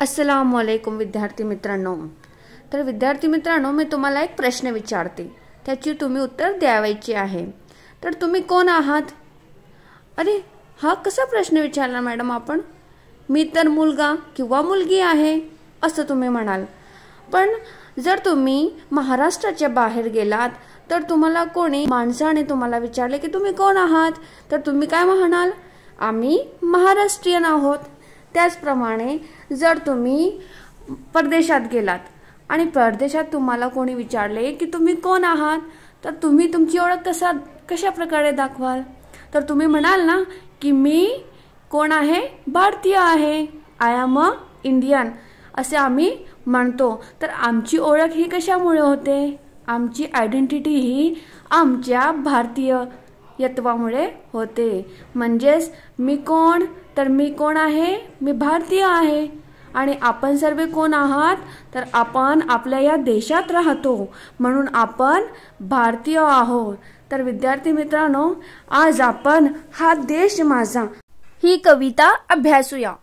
असलाम वालेकुम विद्यार्थी मित्रांनो तर विद्यार्थी मित्रांनो मी तुम्हाला एक प्रश्न विचारते त्याची तुम्ही उत्तर द्यावायची आहे तर तुम्ही कोण आहात अरे हा कसा प्रश्न विचारला मॅडम आपण मी तर मुलगा किंवा मुलगी आहे असं तुम्ही म्हणाल पण जर तुम्ही महाराष्ट्राच्या बाहेर गेलात तर तुम्हाला कोणी माणसाने तुम्हाला विचारले की तुम्ही कोण आहात तर तुम्ही काय म्हणाल आम्ही महाराष्ट्रीयन आहोत त्याचप्रमाणे जर तुम्ही परदेशात गेलात आणि परदेशात तुम्हाला कोणी विचारले की तुम्ही कोण आहात तर तुम्ही तुमची ओळख कसा कशा प्रकारे दाखवाल तर तुम्ही म्हणाल ना की मी कोण आहे भारतीय आहे आय एम अ इंडियन असे आम्ही म्हणतो तर आमची ओळख ही कशामुळे होते आमची आयडेंटिटी ही आमच्या भारतीय यत्वामुळे होते म्हणजेच मी कोण तर मी कोण आहे मी भारतीय आहे आणि आपण सर्व कोण आहात तर आपण आपल्या या देशात राहतो म्हणून आपण भारतीय आहोत तर विद्यार्थी मित्रांनो आज आपण हा देश माझा ही कविता अभ्यासूया